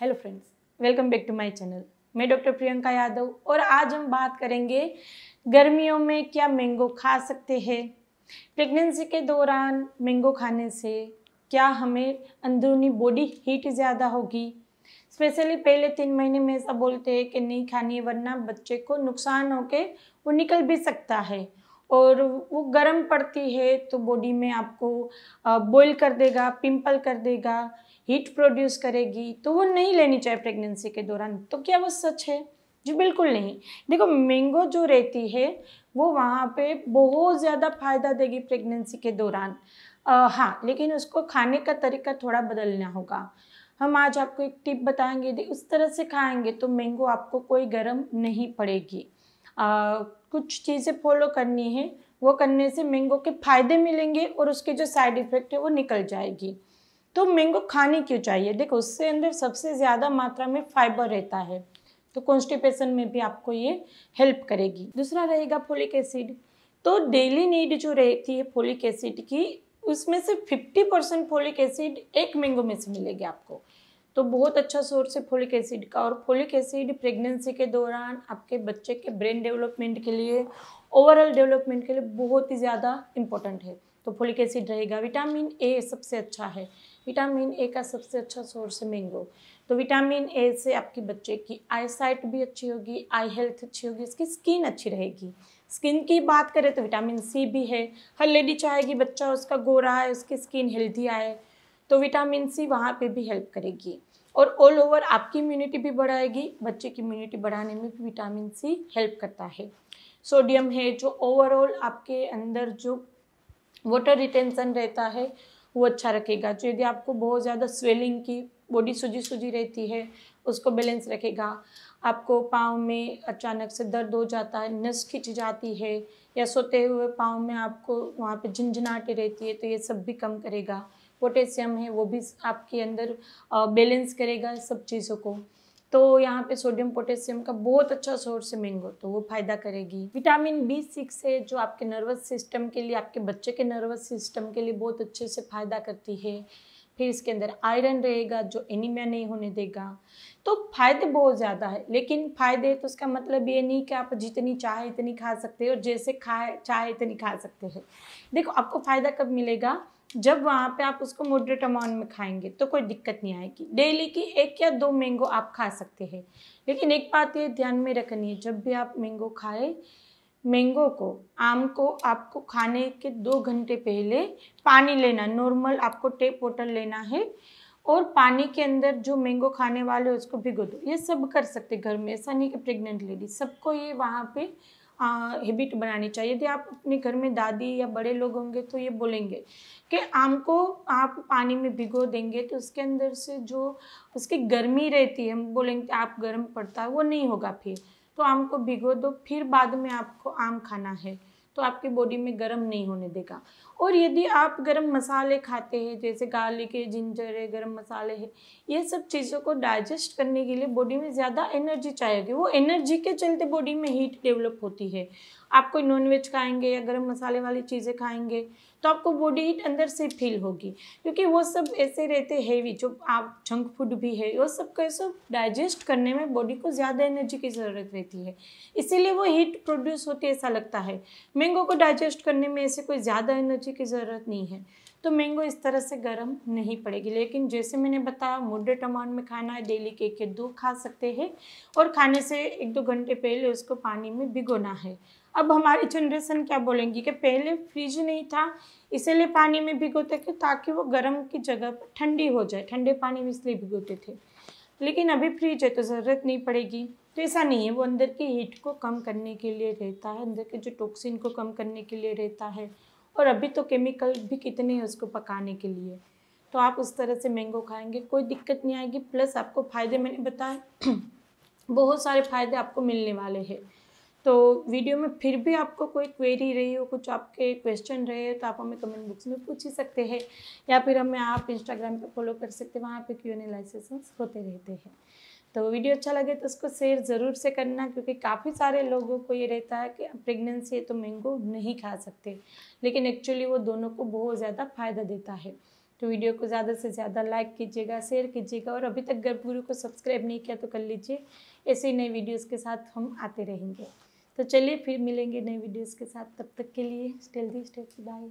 hello friends welcome back to my channel मैं doctor Priyanka Yadav और आज हम बात करेंगे गर्मियों में क्या मैंगो खा सकते हैं प्रेगनेंसी के दौरान मैंगो खाने से क्या हमें अंदरूनी बॉडी हीट ज़्यादा होगी स्पेशली पहले तीन महीने में ऐसा बोलते हैं कि नहीं खानी वरना बच्चे को नुकसान के वो निकल भी सकता है और वो गर्म पड़ती है तो बॉडी में आपको बॉईल कर देगा पिंपल कर देगा हीट प्रोड्यूस करेगी तो वो नहीं लेनी चाहिए प्रेगनेंसी के दौरान तो क्या वो सच है जी बिल्कुल नहीं देखो मैंगो जो रहती है वो वहाँ पे बहुत ज़्यादा फायदा देगी प्रेगनेंसी के दौरान हाँ लेकिन उसको खाने का तरीका थोड़ा बदलना होगा हम आज आपको एक टिप बताएंगे उस तरह से खाएंगे तो मैंगो आपको कोई गर्म नहीं पड़ेगी आ, कुछ चीज़ें फॉलो करनी है वो करने से मैंगो के फायदे मिलेंगे और उसके जो साइड इफ़ेक्ट है वो निकल जाएगी तो मैंगो खानी क्यों चाहिए देखो उससे अंदर सबसे ज़्यादा मात्रा में फाइबर रहता है तो कॉन्स्टिपेशन में भी आपको ये हेल्प करेगी दूसरा रहेगा फोलिक एसिड तो डेली नीड जो रहती है फोलिक एसिड की उसमें से 50 परसेंट फोलिक एसिड एक मैंगो में से मिलेगी आपको तो बहुत अच्छा सोर्स है फोलिक एसिड का और फोलिक एसिड प्रेगनेंसी के दौरान आपके बच्चे के ब्रेन डेवलपमेंट के लिए ओवरऑल डेवलपमेंट के लिए बहुत ही ज़्यादा इम्पोर्टेंट है तो फोलिक एसिड रहेगा विटामिन ए सबसे अच्छा है विटामिन ए का सबसे अच्छा सोर्स है मैंगो तो विटामिन ए से आपके बच्चे की आई साइट भी अच्छी होगी आई हेल्थ अच्छी होगी इसकी स्किन अच्छी रहेगी स्किन की बात करें तो विटामिन सी भी है हर लेडी चाहेगी बच्चा उसका गोरा है उसकी स्किन हेल्थी आए तो विटामिन सी वहाँ पे भी हेल्प करेगी और ऑल ओवर आपकी इम्यूनिटी भी बढ़ाएगी बच्चे की इम्यूनिटी बढ़ाने में भी विटामिन सी हेल्प करता है सोडियम है जो ओवरऑल आपके अंदर जो वाटर रिटेंशन रहता है वो अच्छा रखेगा जो यदि आपको बहुत ज़्यादा स्वेलिंग की बॉडी सूजी सूजी रहती है उसको बैलेंस रखेगा आपको पाँव में अचानक से दर्द हो जाता है नस खिंच जाती है या सोते हुए पाँव में आपको वहाँ पे झंझनाहट रहती है तो ये सब भी कम करेगा पोटेशियम है वो भी आपके अंदर बैलेंस करेगा सब चीज़ों को तो यहाँ पे सोडियम पोटेशियम का बहुत अच्छा सोर्स है मैंगो तो वो फायदा करेगी विटामिन बी सिक्स है जो आपके नर्वस सिस्टम के लिए आपके बच्चे के नर्वस सिस्टम के लिए बहुत अच्छे से फायदा करती है फिर इसके अंदर आयरन रहेगा जो एनीमिया नहीं होने देगा तो फायदे बहुत ज़्यादा है लेकिन फायदे तो उसका मतलब ये नहीं कि आप जितनी चाहे इतनी खा सकते हैं और जैसे खाए चाहे इतनी खा सकते हैं देखो आपको फ़ायदा कब मिलेगा जब वहाँ पे आप उसको मॉडरेट अमाउंट में खाएंगे तो कोई दिक्कत नहीं आएगी डेली की एक या दो मैंगो आप खा सकते हैं लेकिन एक बात ये ध्यान में रखनी है जब भी आप मैंगो खाएं मैंगो को आम को आपको खाने के दो घंटे पहले पानी लेना नॉर्मल आपको टेप वोटर लेना है और पानी के अंदर जो मैंगो खाने वाले उसको भिगो दो ये सब कर सकते घर में ऐसा नहीं कि प्रेग्नेंट लेडी सबको ये वहाँ पे हैबिट बनानी चाहिए यदि आप अपने घर में दादी या बड़े लोग होंगे तो ये बोलेंगे कि आम को आप पानी में भिगो देंगे तो उसके अंदर से जो उसकी गर्मी रहती है हम बोलेंगे आप गर्म पड़ता है वो नहीं होगा फिर तो आम को भिगो दो फिर बाद में आपको आम खाना है तो आपके बॉडी में गर्म नहीं होने देगा और यदि आप गर्म मसाले खाते हैं जैसे गार्लिक है जिंजर है गर्म मसाले है ये सब चीज़ों को डाइजेस्ट करने के लिए बॉडी में ज़्यादा एनर्जी चाहिएगी वो एनर्जी के चलते बॉडी में हीट डेवलप होती है आप कोई नॉन वेज खाएंगे या गर्म मसाले वाली चीज़ें खाएंगे तो आपको बॉडी हीट अंदर से फील होगी क्योंकि वो सब ऐसे रहते हैवी जो आप जंक फूड भी है वो सब का सब डाइजेस्ट करने में बॉडी को ज़्यादा एनर्जी की ज़रूरत रहती है इसीलिए वो हीट प्रोड्यूस होती है ऐसा लगता है मैंगो को डाइजेस्ट करने में ऐसे कोई ज़्यादा एनर्जी की ज़रूरत नहीं है तो मैंगो इस तरह से गर्म नहीं पड़ेगी लेकिन जैसे मैंने बताया मोडेट अमाउंट में खाना है डेली के एक दो खा सकते हैं और खाने से एक दो घंटे पहले उसको पानी में भिगोना है अब हमारी जनरेशन क्या बोलेंगी कि पहले फ्रिज नहीं था इसीलिए पानी में भिगोते थे ताकि वो गर्म की जगह पर ठंडी हो जाए ठंडे पानी में इसलिए भिगोते थे लेकिन अभी फ्रिज है तो ज़रूरत नहीं पड़ेगी तो ऐसा नहीं है वो अंदर की हीट को कम करने के लिए रहता है अंदर के जो टॉक्सिन को कम करने के लिए रहता है और अभी तो केमिकल भी कितने हैं उसको पकाने के लिए तो आप उस तरह से मैंगो खाएंगे कोई दिक्कत नहीं आएगी प्लस आपको फ़ायदे मैंने बताया बहुत सारे फ़ायदे आपको मिलने वाले हैं तो वीडियो में फिर भी आपको कोई क्वेरी रही हो कुछ आपके क्वेश्चन रहे हो तो आप हमें कमेंट बॉक्स में पूछ ही सकते हैं या फिर हमें आप इंस्टाग्राम पे फॉलो कर सकते हैं वहाँ पे क्यू एन लाइसेंस होते रहते हैं तो वीडियो अच्छा लगे तो उसको शेयर ज़रूर से करना क्योंकि काफ़ी सारे लोगों को ये रहता है कि प्रेगनेंसी है तो मैंगो नहीं खा सकते लेकिन एक्चुअली वो दोनों को बहुत ज़्यादा फ़ायदा देता है तो वीडियो को ज़्यादा से ज़्यादा लाइक कीजिएगा शेयर कीजिएगा और अभी तक गर्भगुरु को सब्सक्राइब नहीं किया तो कर लीजिए ऐसे ही नए वीडियोज़ के साथ हम आते रहेंगे तो चलिए फिर मिलेंगे नए वीडियोस के साथ तब तक के लिए स्टेल दी स्टेल बाय